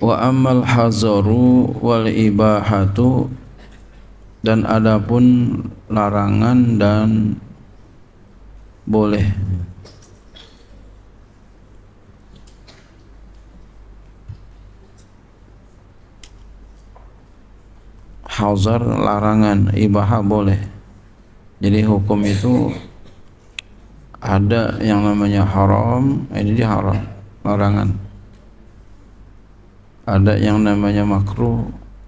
wa amal hazaru wal ibahatu dan adapun larangan dan boleh hazar larangan ibaha boleh jadi hukum itu ada yang namanya haram ini eh, dia haram larangan ada yang namanya makruh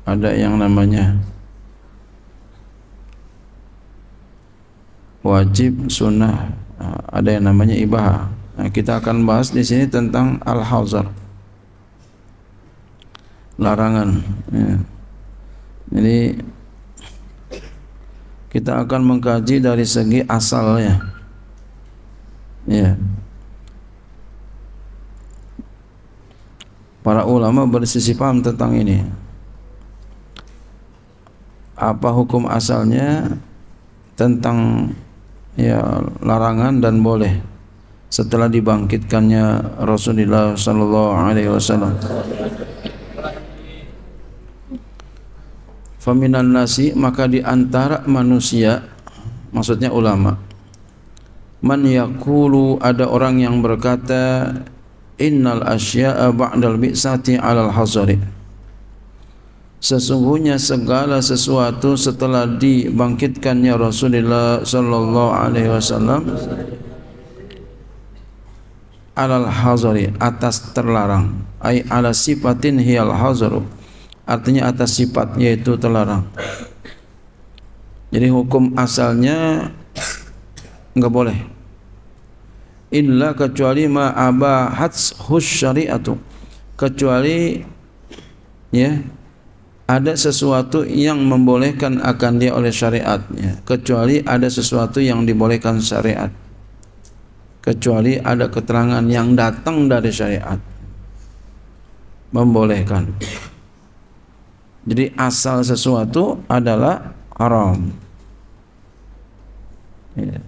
ada yang namanya wajib sunnah ada yang namanya ibaha nah, kita akan bahas di sini tentang al hazar larangan ya. jadi kita akan mengkaji dari segi asalnya ya Para ulama bersisi paham tentang ini. Apa hukum asalnya tentang ya larangan dan boleh setelah dibangkitkannya Rasulullah sallallahu alaihi wasallam. Faminan nasi maka diantara manusia maksudnya ulama man yakulu ada orang yang berkata innal asya'a ba'dal bi'sati alal hasari Sesungguhnya segala sesuatu setelah dibangkitkannya Rasulullah sallallahu alaihi wasallam alal hazari atas terlarang ai ala sifatin hiyal hazaru artinya atas sifat yaitu terlarang jadi hukum asalnya enggak boleh illa kecuali ma abahats syariatu kecuali ya ada sesuatu yang membolehkan akan dia oleh syariatnya kecuali ada sesuatu yang dibolehkan syariat kecuali ada keterangan yang datang dari syariat membolehkan jadi asal sesuatu adalah haram yeah.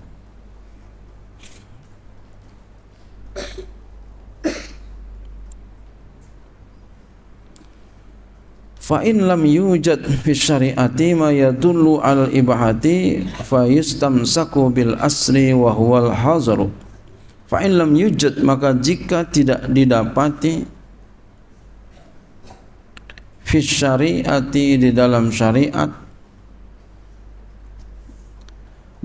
fa in lam yujad fi syariati ma yadullu al ibahati fa yustamsaku bil asri wa huwal hazar fa in lam yujad maka jika tidak didapati fi syariati di dalam syariat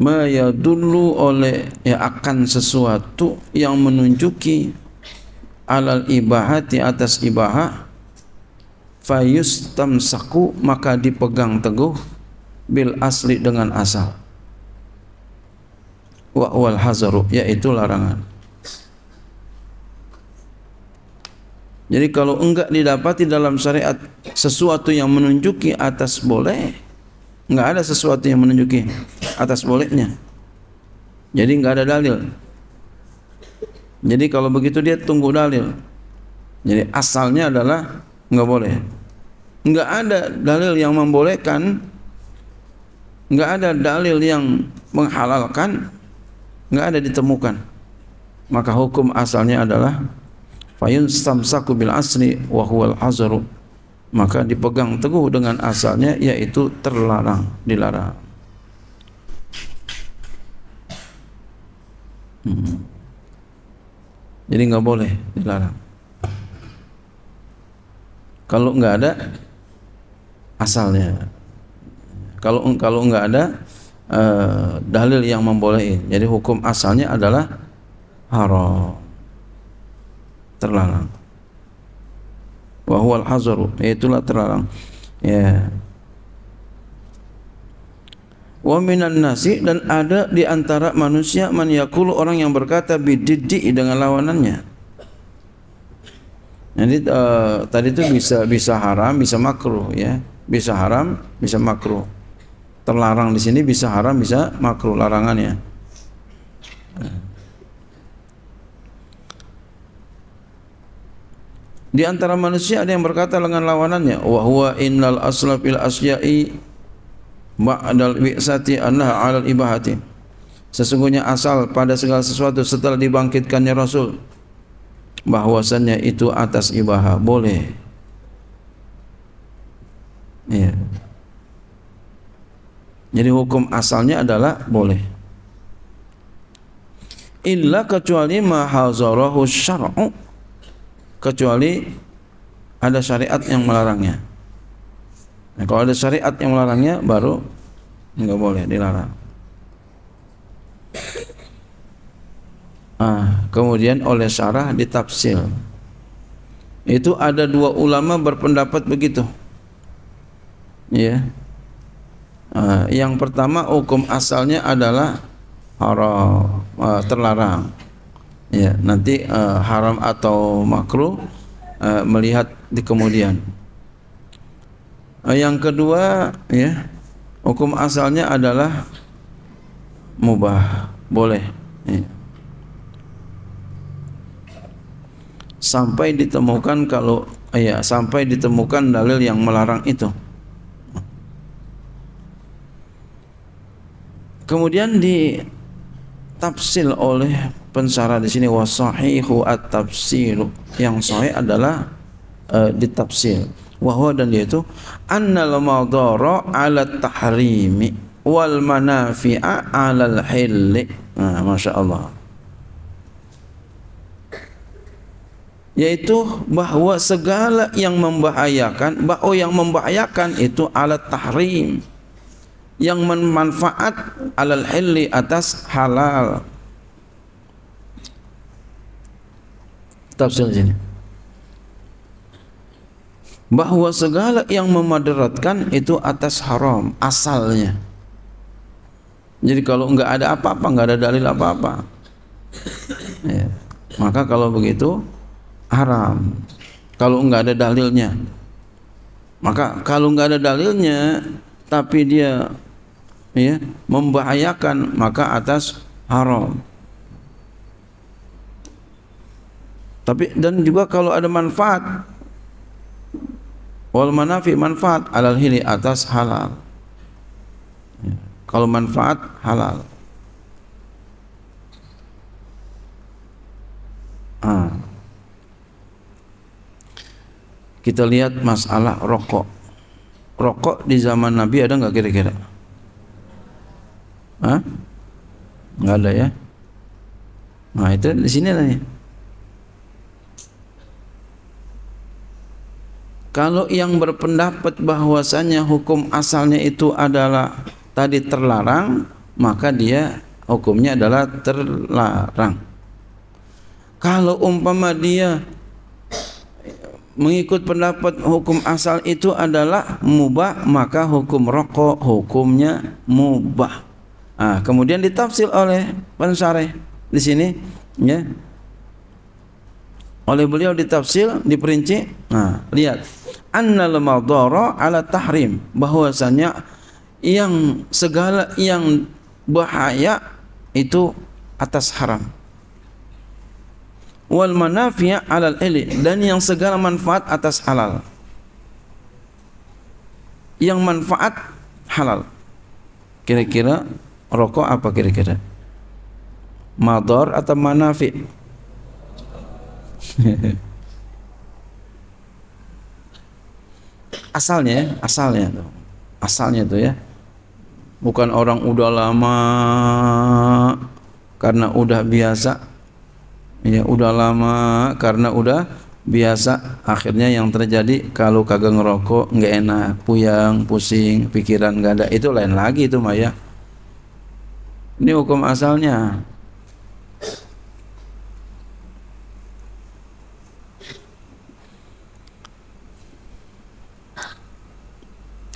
ma yadullu oleh ya akan sesuatu yang menunjuki alal ibahati atas ibahah fayustamsaku maka dipegang teguh bil asli dengan asal wa wal hazaru yaitu larangan Jadi kalau enggak didapati dalam syariat sesuatu yang menunjuki atas boleh, enggak ada sesuatu yang menunjuki atas bolehnya. Jadi enggak ada dalil. Jadi kalau begitu dia tunggu dalil. Jadi asalnya adalah enggak boleh nggak ada dalil yang membolehkan nggak ada dalil yang menghalalkan nggak ada ditemukan maka hukum asalnya adalah fayun samsaku bil asli wa huwal maka dipegang teguh dengan asalnya yaitu terlarang dilarang hmm. jadi nggak boleh dilarang kalau nggak ada asalnya. Kalau kalau nggak ada e, dalil yang membolehin, jadi hukum asalnya adalah haram, terlarang. Wahwal hazaru, itulah terlarang. Ya. Yeah. Wa nasi dan ada di antara manusia man yakulu orang yang berkata bididi dengan lawanannya. Jadi uh, tadi itu bisa bisa haram, bisa makruh ya bisa haram, bisa makruh. Terlarang di sini bisa haram, bisa makruh larangannya. Di antara manusia ada yang berkata dengan lawanannya, wa huwa innal asla fil asya'i ba'dal wiksati annaha 'alal ibahati. Sesungguhnya asal pada segala sesuatu setelah dibangkitkannya Rasul bahwasannya itu atas ibaha boleh Iya. Jadi hukum asalnya adalah boleh. Illa kecuali mahazorohu syar'u kecuali ada syariat yang melarangnya. Nah, kalau ada syariat yang melarangnya baru nggak boleh dilarang. Ah, kemudian oleh syarah ditafsir. Itu ada dua ulama berpendapat begitu ya uh, yang pertama hukum asalnya adalah haram uh, terlarang ya nanti uh, haram atau makruh uh, melihat di kemudian uh, yang kedua ya hukum asalnya adalah mubah boleh ya. sampai ditemukan kalau ya sampai ditemukan dalil yang melarang itu kemudian di tafsil oleh pensara di sini wasahihu at tafsir yang sahih adalah uh, ditafsir wahwa dan yaitu annal madara ala tahrimi wal manafi'a ala al nah, Masya Allah yaitu bahwa segala yang membahayakan bahwa yang membahayakan itu alat tahrim yang bermanfaat alal hilli atas halal tafsir sini bahwa segala yang memadaratkan itu atas haram asalnya jadi kalau nggak ada apa-apa nggak ada dalil apa-apa ya. maka kalau begitu haram kalau nggak ada dalilnya maka kalau nggak ada dalilnya tapi dia ya, membahayakan maka atas haram. Tapi dan juga kalau ada manfaat wal manafi manfaat alal hili atas halal. Ya, kalau manfaat halal. Ah. Kita lihat masalah rokok. Rokok di zaman Nabi ada nggak kira-kira? Hah? Enggak ada ya. Nah, itu di sini lah Kalau yang berpendapat bahwasanya hukum asalnya itu adalah tadi terlarang, maka dia hukumnya adalah terlarang. Kalau umpama dia mengikut pendapat hukum asal itu adalah mubah, maka hukum rokok hukumnya mubah. Ah, kemudian ditafsir oleh Pensare di sini ya. Oleh beliau ditafsir, diperinci. Nah, ha, lihat. Annal madara ala tahrim bahwasanya yang segala yang bahaya itu atas haram. Wal manafi'a alal ilmi dan yang segala manfaat atas halal. Yang manfaat halal. Kira-kira rokok apa kira-kira mador atau manafi asalnya ya, asalnya tuh asalnya tuh ya bukan orang udah lama karena udah biasa ya udah lama karena udah biasa akhirnya yang terjadi kalau kagak ngerokok nggak enak puyang pusing pikiran gak ada itu lain lagi itu Maya ini hukum asalnya.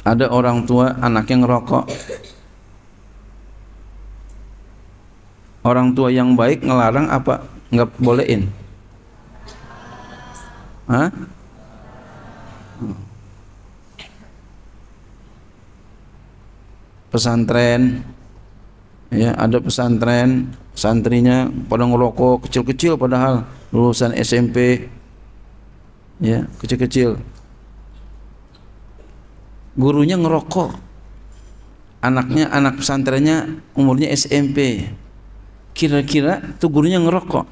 Ada orang tua anak yang ngerokok. Orang tua yang baik ngelarang apa? Nggak bolehin. Hah? Pesantren ya ada pesantren santrinya pada ngerokok kecil-kecil padahal lulusan SMP ya kecil-kecil gurunya ngerokok anaknya anak pesantrennya umurnya SMP kira-kira tuh gurunya ngerokok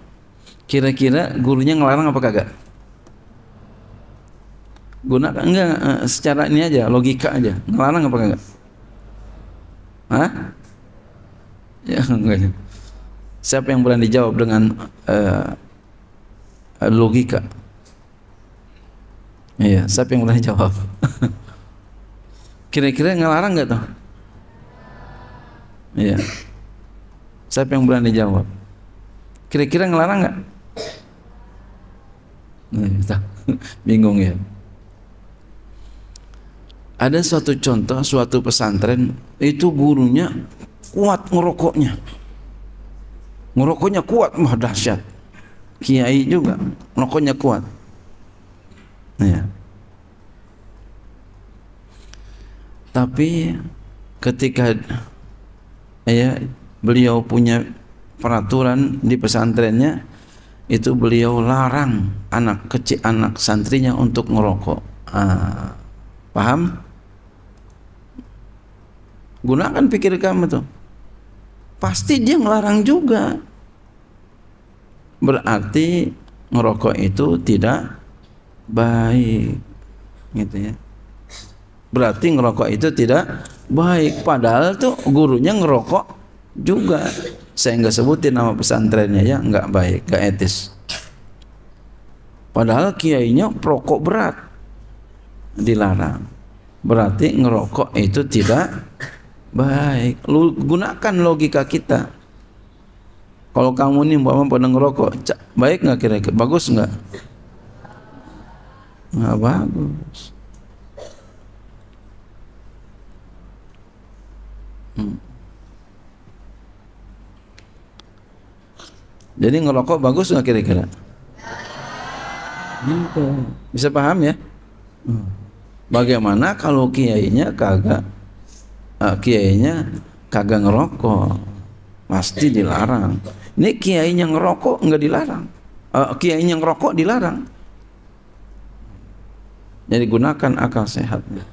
kira-kira gurunya ngelarang apa kagak guna enggak eh, secara ini aja logika aja ngelarang apa kagak Hah? Ya, enggak. Siapa yang berani jawab dengan uh, logika? Iya, siapa yang berani jawab? Kira-kira ngelarang nggak tuh? Iya. Siapa yang berani jawab? Kira-kira ngelarang nggak? Nah, Bingung ya. Ada suatu contoh, suatu pesantren itu gurunya kuat ngerokoknya ngerokoknya kuat mah dahsyat kiai juga ngerokoknya kuat ya tapi ketika ya beliau punya peraturan di pesantrennya itu beliau larang anak kecil anak santrinya untuk ngerokok ah, paham gunakan pikir kamu tuh pasti dia ngelarang juga. Berarti ngerokok itu tidak baik. Gitu ya. Berarti ngerokok itu tidak baik. Padahal tuh gurunya ngerokok juga. Saya nggak sebutin nama pesantrennya ya, nggak baik, nggak etis. Padahal kiainya perokok berat dilarang. Berarti ngerokok itu tidak baik lu gunakan logika kita kalau kamu ini mau pada ngerokok baik nggak kira-kira bagus nggak nggak bagus hmm. jadi ngerokok bagus nggak kira-kira bisa paham ya hmm. bagaimana kalau kiainya kagak uh, kiainya kagak ngerokok pasti dilarang ini kiainya ngerokok nggak dilarang uh, kiainya ngerokok dilarang jadi gunakan akal sehatnya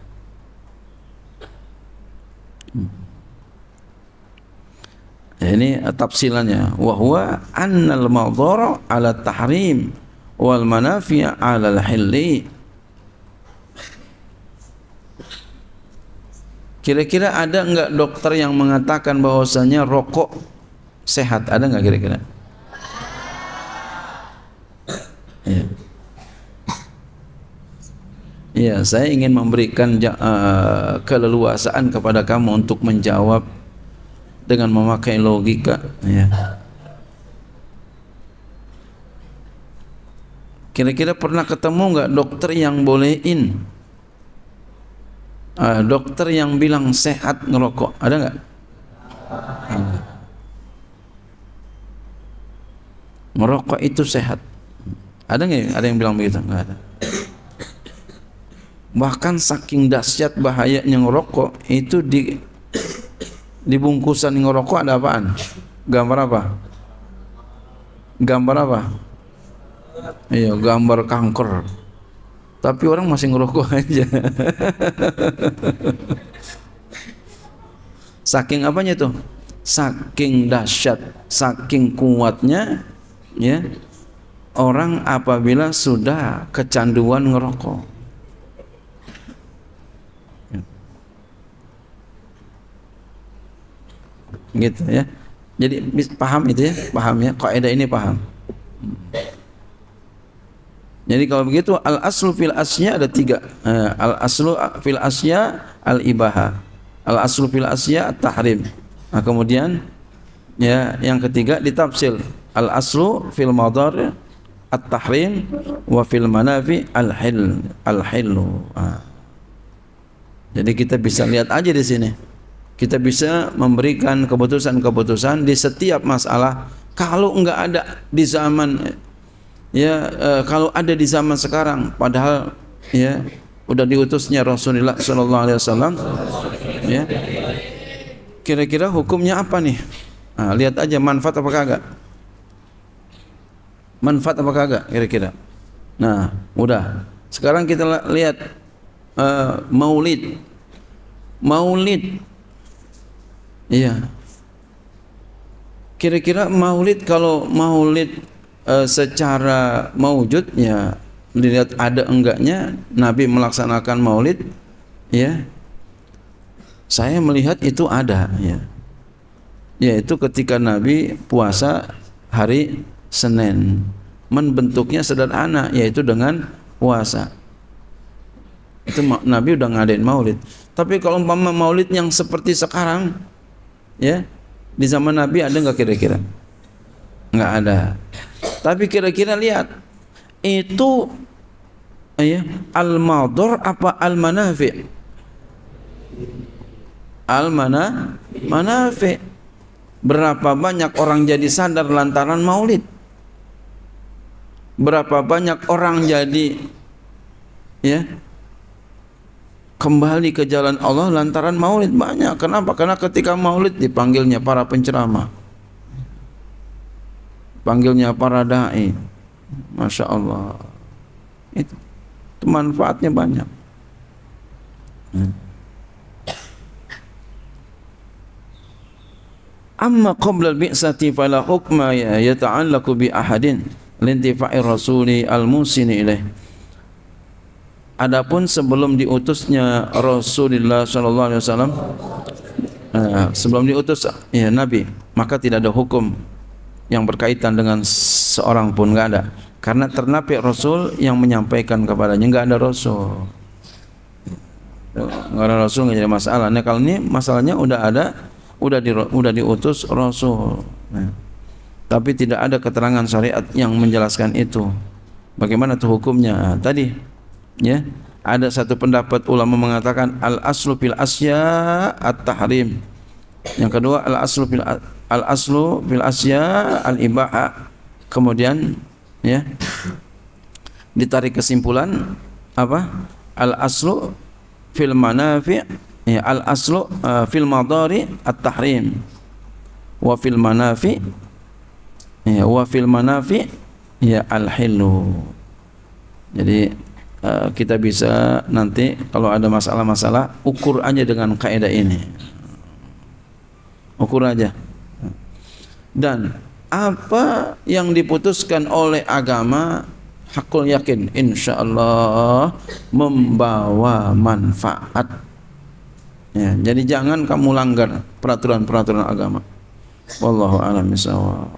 hmm. ini eh, tafsilannya wahwa annal madhara ala tahrim wal manafi' ala al Kira-kira ada enggak dokter yang mengatakan bahwasanya rokok sehat? Ada enggak kira-kira? Ya. ya, saya ingin memberikan uh, keleluasaan kepada kamu untuk menjawab dengan memakai logika. Ya. Kira-kira pernah ketemu enggak dokter yang bolehin uh, dokter yang bilang sehat ngerokok ada nggak merokok itu sehat ada nggak ada yang bilang begitu nggak ada bahkan saking dahsyat bahayanya ngerokok itu di di bungkusan ngerokok ada apaan gambar apa gambar apa iya gambar kanker tapi orang masih ngerokok aja saking apanya tuh saking dahsyat saking kuatnya ya orang apabila sudah kecanduan ngerokok ya. gitu ya jadi paham itu ya paham ya kaidah ini paham jadi kalau begitu al aslu fil asya ada tiga. Eh, al aslu fil asya al ibaha. Al aslu fil asya at tahrim. Nah, kemudian ya yang ketiga ditafsir al aslu fil madar at tahrim wa fil manafi al hil al hilu. Nah. Jadi kita bisa lihat aja di sini. Kita bisa memberikan keputusan-keputusan di setiap masalah kalau enggak ada di zaman ya e, kalau ada di zaman sekarang padahal ya udah diutusnya Rasulullah sallallahu alaihi wasallam ya kira-kira hukumnya apa nih nah, lihat aja manfaat apa kagak manfaat apa kagak kira-kira nah mudah. sekarang kita lihat e, maulid maulid iya kira-kira maulid kalau maulid E, secara mewujudnya dilihat ada enggaknya Nabi melaksanakan maulid ya saya melihat itu ada ya yaitu ketika Nabi puasa hari Senin membentuknya sederhana yaitu dengan puasa itu Nabi udah ngadain maulid tapi kalau umpama maulid yang seperti sekarang ya di zaman Nabi ada nggak kira-kira nggak ada tapi kira-kira lihat itu ya al mador apa al manafi? Al mana manafi? Berapa banyak orang jadi sadar lantaran maulid? Berapa banyak orang jadi ya kembali ke jalan Allah lantaran maulid banyak. Kenapa? Karena ketika maulid dipanggilnya para penceramah panggilnya para dai eh, masya Allah itu, itu manfaatnya banyak hmm. amma qabla al-bi'sati fala hukma ya, yata'allaku bi ahadin lintifa'i rasuli al-musini ilaih Adapun sebelum diutusnya Rasulullah sallallahu alaihi wasallam eh, sebelum diutus ya Nabi maka tidak ada hukum yang berkaitan dengan seorang pun nggak ada karena ternapik Rasul yang menyampaikan kepadanya nggak ada Rasul nggak ada Rasul nggak jadi masalah nah kalau ini masalahnya udah ada udah di, udah diutus Rasul nah, tapi tidak ada keterangan syariat yang menjelaskan itu bagaimana tuh hukumnya nah, tadi ya ada satu pendapat ulama mengatakan al aslu fil asya at tahrim yang kedua al aslu bil al aslu bil asya al ibaha. Kemudian ya ditarik kesimpulan apa? Al aslu fil manafi ya, al aslu uh, eh, fil madari at tahrim wa fil manafi ya, wa fil manafi ya al hilu. Jadi uh, kita bisa nanti kalau ada masalah-masalah ukur aja dengan kaidah ini ukur aja dan apa yang diputuskan oleh agama hakul yakin insya Allah membawa manfaat ya, jadi jangan kamu langgar peraturan-peraturan agama wallahu a'lam bishawab